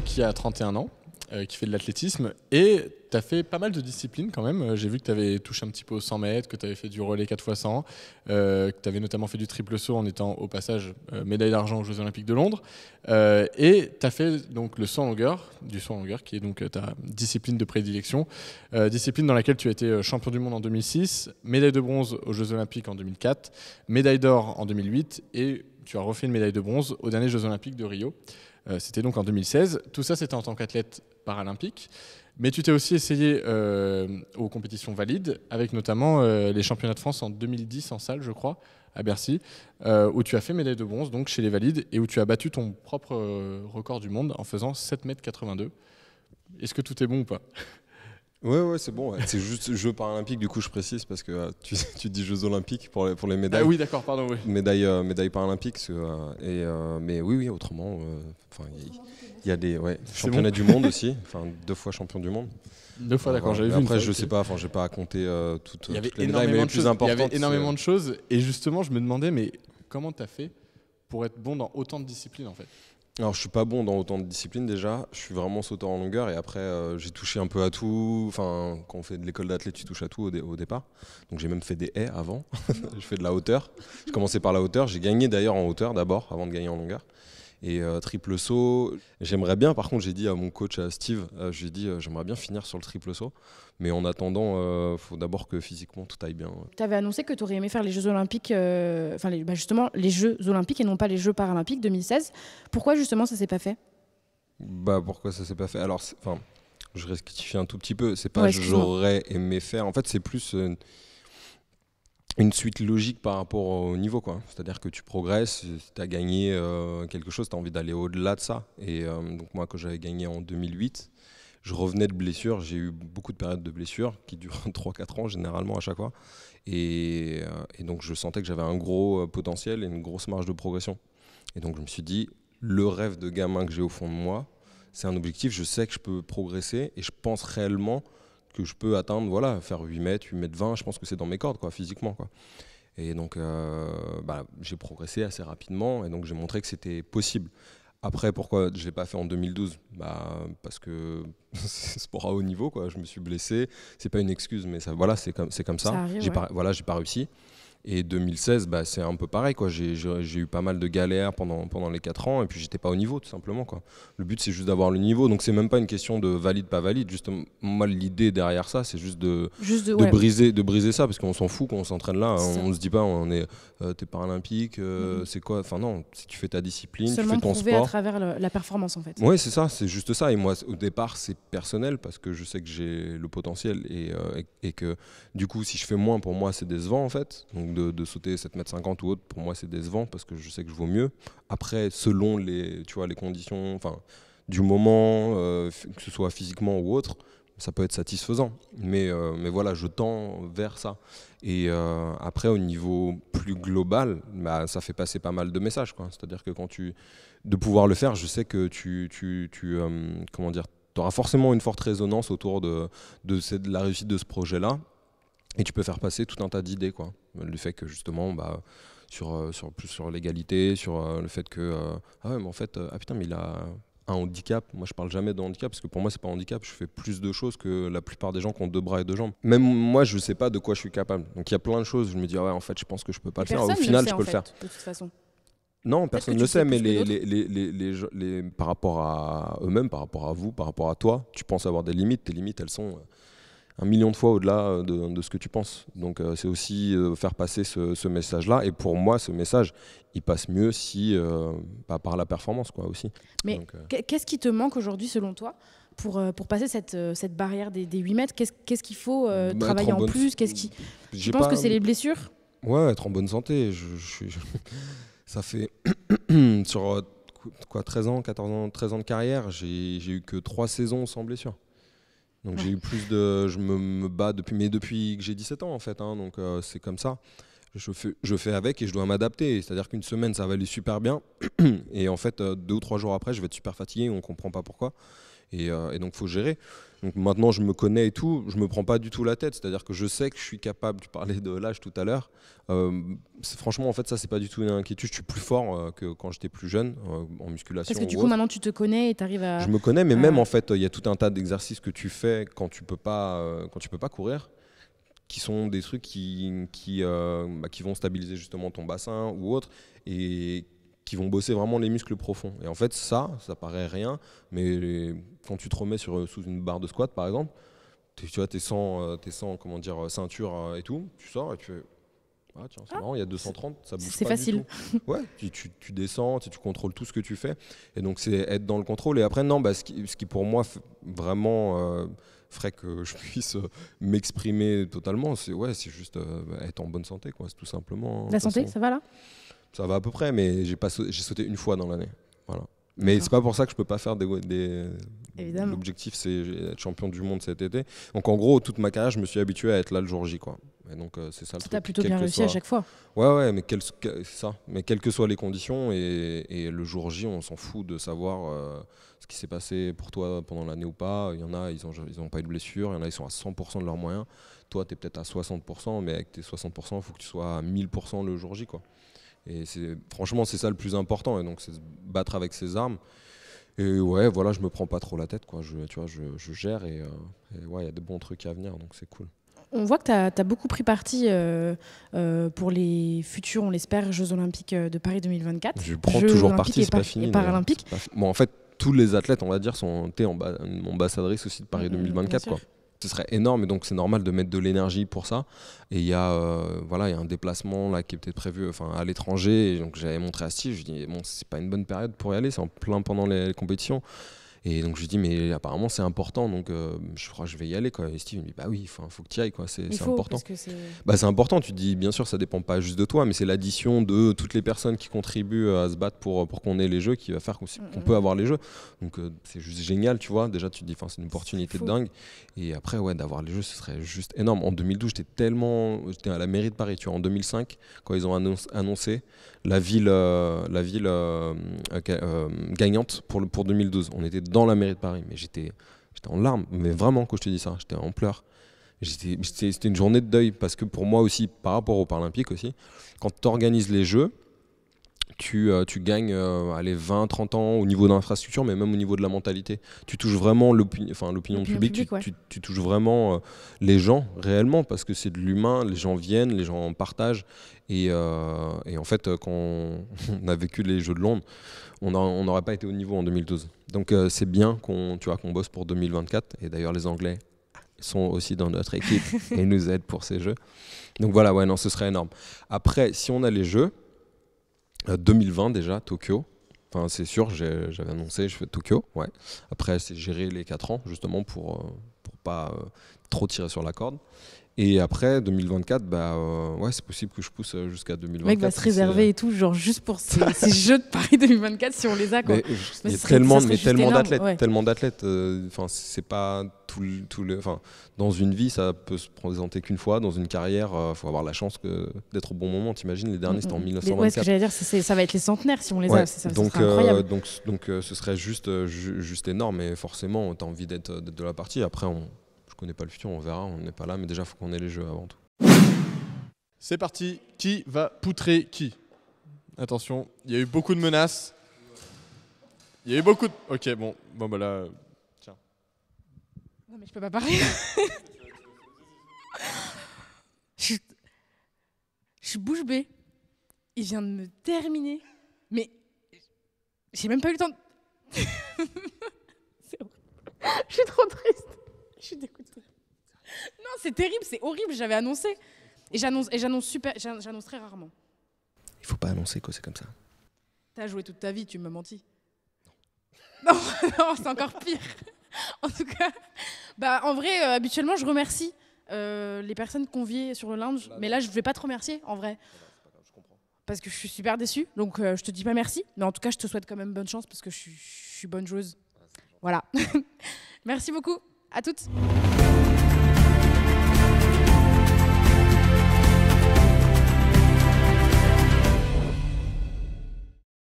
qui a 31 ans, euh, qui fait de l'athlétisme. Et tu as fait pas mal de disciplines quand même. Euh, j'ai vu que tu avais touché un petit peu aux 100 mètres, que tu avais fait du relais 4x100, euh, que tu avais notamment fait du triple saut en étant au passage médaille d'argent aux Jeux Olympiques de Londres. et tu as fait donc le saut en longueur, du saut en longueur qui est donc ta discipline de prédilection, discipline dans laquelle tu as été champion du monde en 2006, médaille de bronze aux Jeux Olympiques en 2004, médaille d'or en 2008 et tu as refait une médaille de bronze aux derniers Jeux Olympiques de Rio. Euh, c'était donc en 2016. Tout ça, c'était en tant qu'athlète paralympique. Mais tu t'es aussi essayé euh, aux compétitions valides, avec notamment euh, les championnats de France en 2010 en salle, je crois, à Bercy, où tu as fait médaille de bronze, donc chez les valides, et où tu as battu ton propre record du monde en faisant 7,82 m. Est-ce que tout est bon ou pas Ouais, c'est bon. C'est juste Jeux paralympiques, du coup, je précise parce que euh, tu, dis Jeux olympiques pour les, pour les médailles. Ah oui, d'accord, pardon. Euh, médailles, paralympiques. Euh, et, mais oui, oui, autrement, il y, a des ouais, championnats du monde aussi. Enfin, deux fois champion du monde. Deux fois, d'accord, j'avais vu. Après, je sais pas, enfin, j'ai pas à compter toutes, les plus Il y avait énormément de choses. Et justement, je me demandais, mais comment tu as fait pour être bon dans autant de disciplines en fait alors, je suis pas bon dans autant de disciplines déjà. Je suis vraiment sauteur en longueur et après, euh, j'ai touché un peu à tout. Enfin, quand on fait de l'école d'athlète, tu touches à tout au, au départ. Donc, j'ai même fait des haies avant. je fais de la hauteur. j'ai commencé par la hauteur. J'ai gagné d'ailleurs en hauteur d'abord avant de gagner en longueur et euh, triple saut. J'aimerais bien, par contre, j'ai dit à mon coach, à Steve, euh, j'ai dit, euh, j'aimerais bien finir sur le triple saut. Mais en attendant, il faut d'abord que physiquement tout aille bien. Tu avais annoncé que tu aurais aimé faire les Jeux Olympiques, enfin bah, justement les Jeux Olympiques et non pas les Jeux Paralympiques 2016. Pourquoi justement ça s'est pas fait Bah pourquoi ça s'est pas fait Alors, enfin, je rectifie un tout petit peu. C'est pas j'aurais aimé faire. En fait, c'est plus une suite logique par rapport au niveau. quoi. C'est-à-dire que tu progresses, tu as gagné euh, quelque chose, tu as envie d'aller au-delà de ça. Et euh, donc moi, quand j'avais gagné en 2008, je revenais de blessure, j'ai eu beaucoup de périodes de blessures qui durent 3-4 ans généralement à chaque fois. Et, euh, et donc je sentais que j'avais un gros potentiel et une grosse marge de progression. Et donc je me suis dit, le rêve de gamin que j'ai au fond de moi, c'est un objectif, je sais que je peux progresser et je pense réellement que je peux atteindre, voilà, faire 8 mètres, 8 mètres 20, je pense que c'est dans mes cordes, quoi, physiquement, quoi. Et donc, euh, bah, j'ai progressé assez rapidement, et donc j'ai montré que c'était possible. Après, pourquoi je ne pas fait en 2012 bah, Parce que c'est sport à haut niveau, quoi. je me suis blessé. Ce n'est pas une excuse, mais ça, voilà, c'est comme, comme ça. j'ai voilà, j'ai pas réussi. Et 2016, bah, c'est un peu pareil. Quoi. J'ai, eu pas mal de galères pendant, pendant les 4 ans et puis j'étais pas au niveau, tout simplement. Quoi. Le but, c'est juste d'avoir le niveau. Donc, c'est même pas une question de valide, pas valide. Juste, moi, l'idée derrière ça, c'est juste de, juste de, briser, de briser ça parce qu'on s'en fout quand on s'entraîne là. on, se dit pas, on est, euh, t'es paralympique, euh, mm-hmm. c'est quoi Enfin, non, si tu fais ta discipline, tu fais ton sport. à travers la performance, en fait. Oui, c'est ça, c'est juste ça. Et moi, au départ, c'est personnel parce que je sais que j'ai le potentiel et, euh, et, et, que du coup, si je fais moins, pour moi, c'est décevant, en fait. Donc, de, sauter 7m50 ou autre, pour moi, c'est décevant parce que je sais que je vaux mieux. Après, selon les, tu vois, les conditions enfin, du moment, euh, que ce soit physiquement ou autre, ça peut être satisfaisant. Mais, euh, mais voilà, je tends vers ça. Et euh, après, au niveau plus global, bah, ça fait passer pas mal de messages. C'est-à-dire que quand tu. de pouvoir le faire, je sais que tu. tu, tu comment dire tu auras forcément une forte résonance autour de, de, de la réussite de ce projet-là. Et tu peux faire passer tout un tas d'idées, quoi. Le fait que justement, bah, sur, euh, sur plus sur l'égalité, sur euh, le fait que euh, ah ouais, mais en fait, ah putain, mais il a un handicap. Moi, je parle jamais de handicap parce que pour moi, c'est pas un handicap. Je fais plus de choses que la plupart des gens qui ont deux bras et deux jambes. Même moi, je sais pas de quoi je suis capable. Donc, il y a plein de choses. Je me dis, ah ouais, en fait, je pense que je peux pas le faire. Au final, je peux en fait, le faire. De toute façon. Non, personne ne le sait, mais les, les, les, par rapport à eux-mêmes, par rapport à vous, par rapport à toi, tu penses avoir des limites. Tes limites, elles sont un million de fois au-delà euh, de, ce que tu penses. Donc euh, c'est aussi euh, faire passer ce, message-là. Et pour moi, ce message, il passe mieux si bah, par la performance, quoi, aussi. Mais qu'est-ce qui te manque aujourd'hui, selon toi, pour, pour passer cette, cette barrière des, des 8 mètres Qu'est-ce qu'il faut bah, travailler en, plus Qu'est-ce qui Je pense que c'est les blessures Ouais, être en bonne santé. Je, je, Ça fait sur quoi 13 ans, 14 ans, 13 ans de carrière, j'ai eu que 3 saisons sans blessure. Donc j'ai eu plus de. Je me, bats depuis. Mais depuis que j'ai 17 ans, en fait. Hein, donc euh, c'est comme ça. Je fais, je fais avec et je dois m'adapter. C'est-à-dire qu'une semaine, ça va aller super bien. et en fait, euh, deux ou trois jours après, je vais être super fatigué. On ne comprend pas pourquoi. Et, euh, et donc, faut gérer. Donc maintenant, je me connais et tout, je me prends pas du tout la tête. C'est-à-dire que je sais que je suis capable. Tu parlais de l'âge tout à l'heure. Euh, franchement, en fait, ça, c'est pas du tout une inquiétude. Je suis plus fort euh, que quand j'étais plus jeune euh, en musculation. Parce que du coup, maintenant, tu te connais et tu arrives à. Je me connais, mais ah. même en fait, il y a tout un tas d'exercices que tu fais quand tu peux pas, quand tu peux pas courir qui sont des trucs qui, qui, bah, qui vont stabiliser justement ton bassin ou autre et qui vont bosser vraiment les muscles profonds. Et en fait, ça, ça paraît rien, mais quand tu te remets sur, euh, sous une barre de squat, par exemple, tu vois, t'es sans, euh, es sans comment dire, euh, ceinture et tout, tu sors et tu fais. Ah tiens, c'est ah. marrant, il y a 230, ça bouge pas. C'est facile. Du tout. Ouais, tu, tu, descends, tu, tu contrôles tout ce que tu fais. Et donc, c'est être dans le contrôle. Et après, non, bah, ce, qui, pour moi vraiment ferait que je puisse m'exprimer totalement, c'est ouais, juste être en bonne santé, quoi. C'est tout simplement. Hein, La santé, ça va là ça va à peu près, mais j'ai sauté, sauté une fois dans l'année. Voilà. Mais c'est pas pour ça que je peux pas faire des. des... L'objectif, c'est d'être champion du monde cet été. Donc en gros, toute ma carrière, je me suis habitué à être là le jour J. Quoi. Et donc euh, c'est ça le plutôt bien réussi à chaque fois. Ouais, ouais, mais ça. Mais quelles que soient les conditions et, et le jour J, on s'en fout de savoir euh, ce qui s'est passé pour toi pendant l'année ou pas. Il y en a, ils n'ont ils ont pas eu de blessure. Il y en a, ils sont à 100% de leurs moyens. Toi, tu es peut-être à 60%, mais avec tes 60%, il faut que tu sois à 1000% le jour J. Quoi. Et franchement, c'est ça le plus important. Et donc, c'est se battre avec ses armes. Et ouais, voilà, je me prends pas trop la tête, quoi. Je, tu vois, je, gère euh, et, ouais, il y a de bons trucs à venir, donc c'est cool. On voit que tu as, beaucoup pris parti euh, euh, pour les futurs, on l'espère, Jeux Olympiques de Paris 2024. Je prends toujours parti, c'est pas fini. Paralympiques. Bon, en fait, tous les athlètes, on va dire, sont ambassadrices aussi de Paris 2024, mm, mm, quoi ce serait énorme et donc c'est normal de mettre de l'énergie pour ça. Et il y a euh, voilà, il y a un déplacement là qui peut-être prévu enfin à l'étranger donc j'avais montré à Steve, je lui dis bon, c'est pas une bonne période pour y aller, c'est en plein pendant les compétitions. Et donc je dis, mais apparemment c'est important, donc euh, je crois que je vais y aller. Quoi. Et Steve me dit, bah oui, il faut, faut que tu y ailles, quoi. c'est important. Bah, c'est important, tu te dis, bien sûr, ça dépend pas juste de toi, mais c'est l'addition de toutes les personnes qui contribuent euh, à se battre pour, euh, pour qu'on ait les jeux qui va faire qu'on mm, mm. peut avoir les jeux. Donc c'est juste génial, tu vois. Déjà, tu te dis, c'est une opportunité de dingue. Et après, ouais, d'avoir les jeux, ce serait juste énorme. En 2012, j'étais tellement. J'étais à la mairie de Paris, tu vois, en 2005, quand ils ont annoncé, annoncé la ville, la ville gagnante pour, le, pour 2012. On était dans la mairie de Paris. Mais j'étais en larmes, mais vraiment quand je te dis ça, j'étais en pleurs. C'était une journée de deuil parce que pour moi aussi, par rapport aux Paralympiques aussi, quand tu organises les Jeux, euh, tu, gagnes euh, 20, 30 ans au niveau de l'infrastructure, mais même au niveau de la mentalité. Tu touches vraiment l'opinion publique, tu, tu, touches vraiment euh, les gens réellement, parce que c'est de l'humain, les gens viennent, les gens partagent. Euh, et, en fait, quand on a vécu les Jeux de Londres, on n'aurait pas été au niveau en 2012. Donc c'est bien qu'on qu'on bosse pour 2024. Et d'ailleurs, les Anglais sont aussi dans notre équipe et nous aident pour ces Jeux. Donc voilà, ouais, non, ce serait énorme. Après, si on a les Jeux, 2020 euh, déjà, Tokyo. Enfin, c'est sûr, j'avais annoncé, je fais Tokyo. Ouais. Après, c'est gérer les 4 ans, justement, pour euh, pour pas euh, trop tirer sur la corde. Et après, 2024, bah, ouais, c'est possible que je pousse jusqu'à 2024. Le mec va se réserver et tout, genre juste pour ces, Jeux de Paris 2024, si on les a. il y a tellement, tellement d'athlètes. Tellement d'athlètes. Enfin, c'est pas enfin, dans une vie, ça peut se présenter qu'une fois. Dans une carrière, il euh, faut avoir la chance d'être au bon moment. T'imagines, les derniers, c'était en 1924. Mm, mm. Ouais, ce que j'allais dire, c'est ça va être les centenaires si on les a. Ça, donc, euh, donc, donc, euh, ce serait juste, juste énorme. Et forcément, tu envie d'être de la partie. Après, on, je connais pas le futur, on verra, on n'est pas là. Mais déjà, il faut qu'on ait les jeux avant tout. C'est parti. Qui va poutrer qui Attention, il y a eu beaucoup de menaces. Il y a eu beaucoup de. Ok, bon, bon bah là mais je peux pas parler. je, je suis bouche Il vient de me terminer. Mais j'ai même pas eu le temps de... c'est horrible. Je suis trop triste. Je suis dégoûtée. Non, c'est terrible, c'est horrible, j'avais annoncé. Et j'annonce, et j'annonce super, j'annonce très rarement. Il faut pas annoncer quoi, c'est comme ça. T'as joué toute ta vie, tu me mentis. non, non c'est encore pire. en tout cas, bah, en vrai, euh, habituellement, je remercie euh, les personnes conviées sur le linge, bah, mais là, je ne vais pas te remercier, en vrai, parce que je suis super déçue, donc euh, je te dis pas merci, mais en tout cas, je te souhaite quand même bonne chance, parce que je suis, bonne joueuse. Voilà. merci beaucoup, à toutes.